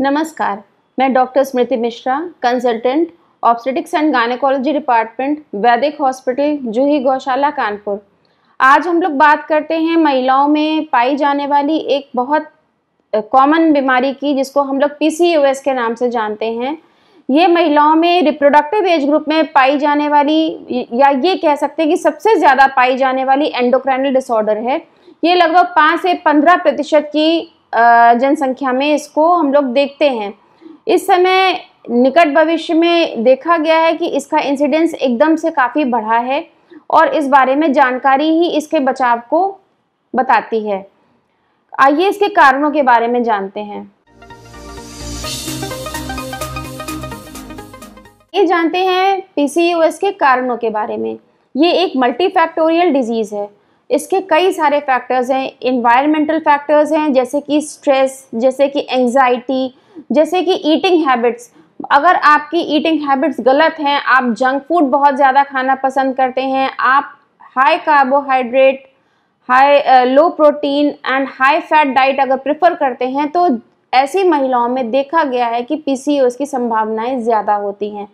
नमस्कार मैं doctor Smriti Mishra consultant obstetrics and gynaecology department Vedic hospital Juhi Gaushala Kanpur आज हम लोग बात करते हैं महिलाओं में पाई जाने वाली एक बहुत कॉमन बीमारी की जिसको हम लोग पी के नाम से जानते हैं ये महिलाओं में रिप्रोडक्टिव एज ग्रुप में पाई जाने वाली या ये कह सकते हैं कि सबसे ज़्यादा पाई जाने वाली एंडोक्राइनल डिसऑर्डर है ये लगभग पाँच से पंद्रह प्रतिशत की जनसंख्या में इसको हम लोग देखते हैं इस समय निकट भविष्य में देखा गया है कि इसका इंसिडेंस एकदम से काफ़ी बढ़ा है और इस बारे में जानकारी ही इसके बचाव को बताती है आइए इसके कारणों के बारे में जानते हैं ये जानते हैं पीसीओएस के कारणों के बारे में ये एक मल्टीफैक्टोरियल डिजीज़ है इसके कई सारे फैक्टर्स हैं इन्वायरमेंटल फैक्टर्स हैं जैसे कि स्ट्रेस जैसे कि एंजाइटी जैसे कि ईटिंग हैबिट्स अगर आपकी ईटिंग हैबिट्स गलत हैं आप जंक फूड बहुत ज़्यादा खाना पसंद करते हैं आप high carbohydrate high low protein and high fat diet अगर प्रेफर करते हैं तो ऐसी महिलाओं में देखा गया है कि पी की संभावनाएं ज़्यादा होती हैं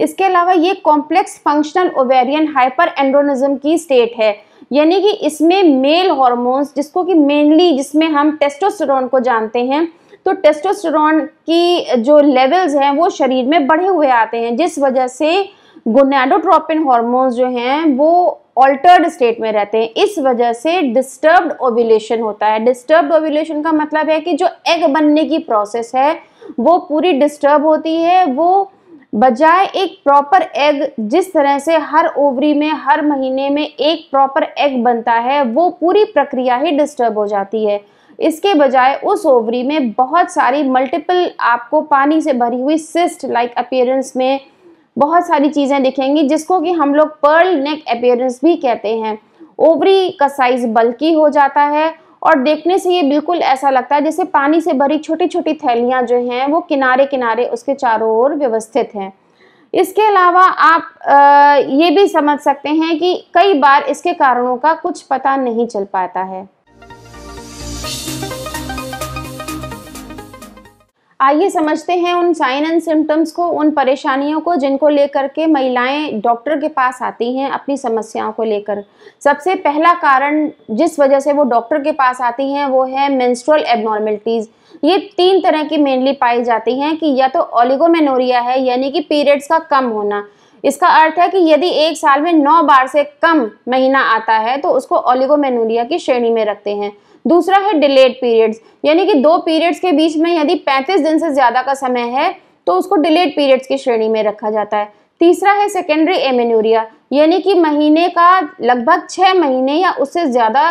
इसके अलावा ये complex functional ovarian hyperandrogenism की स्टेट है यानी कि इसमें मेल हॉर्मोन्स जिसको कि मेनली जिसमें हम टेस्टोस्टेरोन को जानते हैं तो टेस्टोस्टेरोन की जो लेवल्स हैं वो शरीर में बढ़े हुए आते हैं जिस वजह से गोनेडोट्रोपिन हॉर्मोन्स जो हैं वो ऑल्टर्ड स्टेट में रहते हैं इस वजह से डिस्टर्ब्ड ओव्यूलेशन होता है डिस्टर्ब्ड ओव्यूलेशन का मतलब है कि जो एग बनने की प्रोसेस है वो पूरी डिस्टर्ब होती है वो बजाय एक प्रॉपर एग जिस तरह से हर ओवरी में हर महीने में एक प्रॉपर एग बनता है वो पूरी प्रक्रिया ही डिस्टर्ब हो जाती है इसके बजाय उस ओवरी में बहुत सारी मल्टीपल आपको पानी से भरी हुई सिस्ट लाइक अपेयरेंस में बहुत सारी चीज़ें दिखेंगी जिसको कि हम लोग पर्ल नेक अपेयरेंस भी कहते हैं ओवरी का साइज़ बल्कि हो जाता है और देखने से ये बिल्कुल ऐसा लगता है जैसे पानी से भरी छोटी छोटी थैलियाँ जो हैं वो किनारे किनारे उसके चारों ओर व्यवस्थित हैं इसके अलावा आप ये भी समझ सकते हैं कि कई बार इसके कारणों का कुछ पता नहीं चल पाता है आइए समझते हैं उन साइन एंड सिम्टम्स को उन परेशानियों को जिनको लेकर के महिलाएं डॉक्टर के पास आती हैं अपनी समस्याओं को लेकर सबसे पहला कारण जिस वजह से वो डॉक्टर के पास आती हैं वो है मेंस्ट्रुअल एबनॉर्मलिटीज़ ये तीन तरह की मेनली पाई जाती हैं कि या तो ओलिगोमेनोरिया है यानी कि पीरियड्स का कम होना इसका अर्थ है कि यदि एक साल में नौ बार से कम महीना आता है तो उसको ओलिगोमेनूरिया की श्रेणी में रखते हैं दूसरा है डिलेड पीरियड्स यानी कि दो पीरियड्स के बीच में यदि 35 दिन से ज़्यादा का समय है तो उसको डिलेड पीरियड्स की श्रेणी में रखा जाता है तीसरा है सेकेंडरी एमेन्यूरिया यानी कि महीने का लगभग छः महीने या उससे ज़्यादा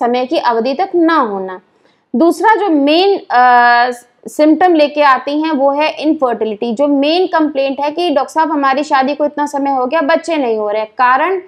समय की अवधि तक ना होना दूसरा जो मेन सिम्टम लेके आती हैं वो है इनफर्टिलिटी जो मेन कंप्लेंट है कि डॉक्टर साहब हमारी शादी को इतना समय हो गया बच्चे नहीं हो रहे कारण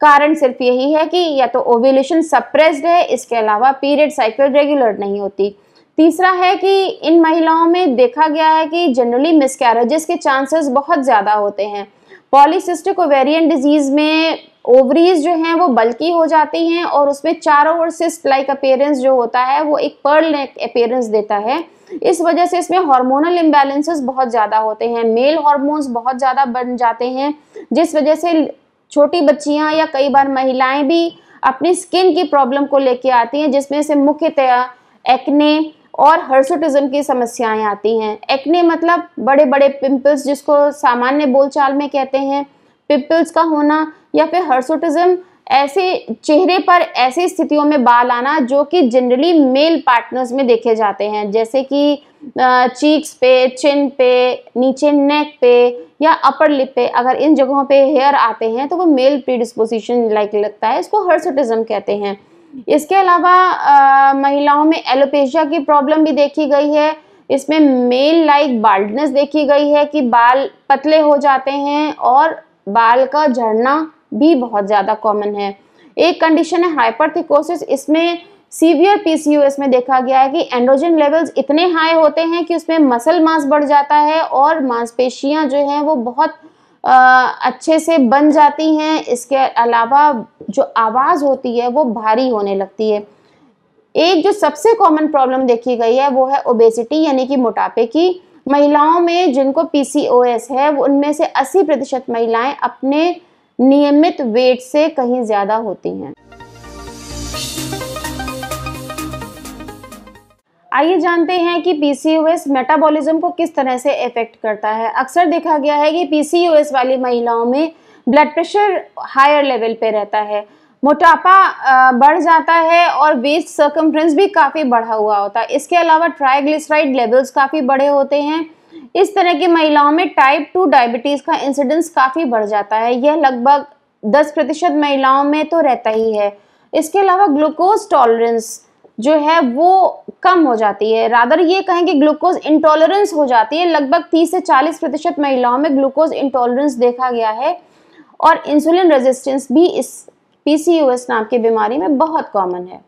कारण सिर्फ यही है कि या तो ओव्यूलेशन सप्रेस्ड है इसके अलावा पीरियड साइकिल रेगुलर नहीं होती तीसरा है कि इन महिलाओं में देखा गया है कि जनरली मिसकैरेजेस के चांसेस बहुत ज़्यादा होते हैं पॉलीसिस्टिक ओवेरियन डिजीज़ में ओवरीज जो हैं वो बल्कि हो जाती हैं और उसमें चारों ओर सिस्ट लाइक अपेयरेंस जो होता है वो एक पर्ल अपेयरेंस देता है इस वजह से इसमें हार्मोनल इम्बैलेंसेस बहुत ज़्यादा होते हैं मेल हार्मोन्स बहुत ज़्यादा बन जाते हैं जिस वजह से छोटी बच्चियाँ या कई बार महिलाएं भी अपनी स्किन की प्रॉब्लम को लेके आती हैं जिसमें से मुख्यतया एक्ने और हर्सोटिज्म की समस्याएं आती हैं एक्ने मतलब बड़े बड़े पिंपल्स जिसको सामान्य बोलचाल में कहते हैं पिंपल्स का होना या फिर हर्सोटिज्म ऐसे चेहरे पर ऐसी स्थितियों में बाल आना जो कि जनरली मेल पार्टनर्स में देखे जाते हैं जैसे कि चीक्स पे चिन पे नीचे नेक पे या अपर लिप पे अगर इन जगहों पे हेयर आते हैं तो वो मेल प्रीडिस्पोजिशन लाइक लगता है इसको हर्सोटिज्म कहते हैं इसके अलावा आ, महिलाओं में एलोपेशिया की प्रॉब्लम भी देखी गई है इसमें मेल लाइक बाल्डनेस देखी गई है कि बाल पतले हो जाते हैं और बाल का झड़ना भी बहुत ज़्यादा कॉमन है एक कंडीशन है हाइपरथिकोसिस इसमें सीवियर पीसीयूएस में देखा गया है कि एंड्रोजन लेवल्स इतने हाई होते हैं कि उसमें मसल मास बढ़ जाता है और मांसपेशियां जो हैं वो बहुत आ, अच्छे से बन जाती हैं इसके अलावा जो आवाज़ होती है वो भारी होने लगती है एक जो सबसे कॉमन प्रॉब्लम देखी गई है वो है ओबेसिटी यानी कि मोटापे की महिलाओं में जिनको पीसीओएस है उनमें से अस्सी प्रतिशत महिलाएं अपने नियमित वेट से कहीं ज़्यादा होती हैं आइए जानते हैं कि पीसीओएस मेटाबॉलिज्म को किस तरह से इफेक्ट करता है अक्सर देखा गया है कि पीसीओएस वाली महिलाओं में ब्लड प्रेशर हायर लेवल पे रहता है मोटापा बढ़ जाता है और वेस्ट सर्कम्फ्रेंस भी काफ़ी बढ़ा हुआ होता है इसके अलावा ट्राइग्लिसराइड लेवल्स काफ़ी बड़े होते हैं इस तरह की महिलाओं में टाइप टू डायबिटीज़ का इंसिडेंस काफ़ी बढ़ जाता है यह लगभग दस प्रतिशत महिलाओं में तो रहता ही है इसके अलावा ग्लूकोज टॉलरेंस जो है वो कम हो जाती है रादर ये कहें कि ग्लूकोज इंटॉलरेंस हो जाती है लगभग 30 से 40 प्रतिशत महिलाओं में ग्लूकोज इंटॉलरेंस देखा गया है और इंसुलिन रेजिस्टेंस भी इस पीसीओएस नाम की बीमारी में बहुत कॉमन है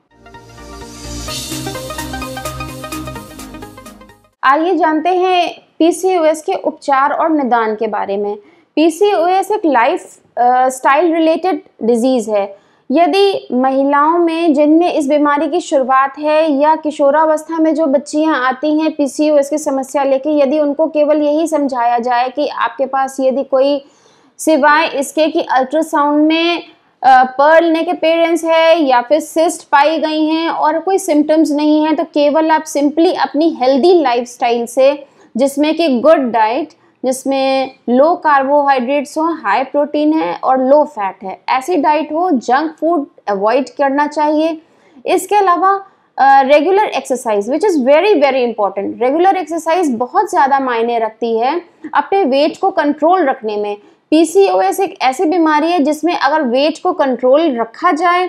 आइए जानते हैं पीसीओएस के उपचार और निदान के बारे में पीसीओएस एक लाइफ स्टाइल रिलेटेड डिजीज़ है यदि महिलाओं में जिनमें इस बीमारी की शुरुआत है या किशोरावस्था में जो बच्चियां आती हैं पीसीओएस की समस्या लेके यदि उनको केवल यही समझाया जाए कि आपके पास यदि कोई सिवाय इसके कि अल्ट्रासाउंड में ने के पेरेंट्स है या फिर सिस्ट पाई गई हैं और कोई सिम्टम्स नहीं हैं तो केवल आप सिंपली अपनी हेल्दी लाइफस्टाइल से जिसमें कि गुड डाइट जिसमें लो कार्बोहाइड्रेट्स हो हाई प्रोटीन है और लो फैट है ऐसी डाइट हो जंक फूड अवॉइड करना चाहिए इसके अलावा regular exercise which is very very important regular exercise बहुत ज़्यादा मायने रखती है अपने वेट को कंट्रोल रखने में पीसीओएस एक ऐसी बीमारी है जिसमें अगर वेट को कंट्रोल रखा जाए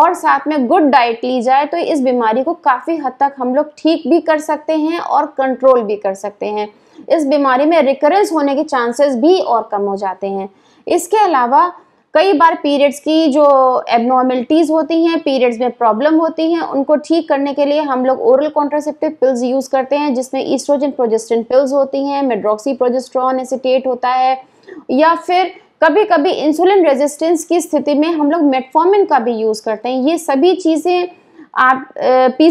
और साथ में गुड डाइट ली जाए तो इस बीमारी को काफ़ी हद तक हम लोग ठीक भी कर सकते हैं और कंट्रोल भी कर सकते हैं इस बीमारी में रिकरेंस होने के चांसेस भी और कम हो जाते हैं इसके अलावा कई बार पीरियड्स की जो एबनॉर्मेलिटीज़ होती हैं पीरियड्स में प्रॉब्लम होती हैं उनको ठीक करने के लिए हम लोग ओरल कॉन्ट्रासेप्टिव पिल्स यूज़ करते हैं जिसमें ईस्ट्रोजन प्रोजेस्टिन पिल्स होती हैं मेड्रोक्सी प्रोजेस्ट्रॉन एसिटेट होता है या फिर कभी कभी इंसुलिन रेजिस्टेंस की स्थिति में हम लोग मेटफॉर्मिन का भी यूज़ करते हैं ये सभी चीज़ें आप पी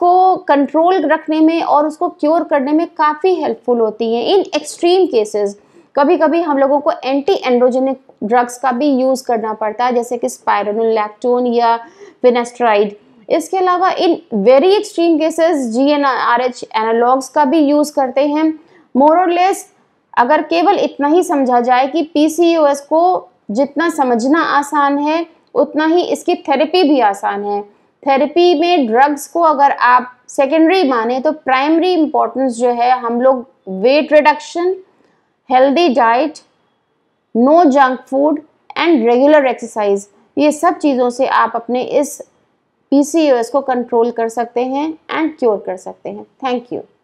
को कंट्रोल रखने में और उसको क्योर करने में काफ़ी हेल्पफुल होती हैं इन एक्सट्रीम केसेस कभी कभी हम लोगों को एंटी एंड्रोजेनिक ड्रग्स का भी यूज़ करना पड़ता है जैसे कि स्पायरोनोलैक्टोन या पिनेस्ट्राइड इसके अलावा in very extreme cases G N R H analogues का भी यूज़ करते हैं मोरलेस अगर केवल इतना ही समझा जाए कि पी को जितना समझना आसान है उतना ही इसकी थेरेपी भी आसान है थेरेपी में ड्रग्स को अगर आप सेकेंडरी माने तो प्राइमरी इम्पोर्टेंस जो है हम लोग weight reduction healthy diet no junk food and regular exercise ये सब चीज़ों से आप अपने इस पी को कंट्रोल कर सकते हैं एंड क्योर कर सकते हैं थैंक यू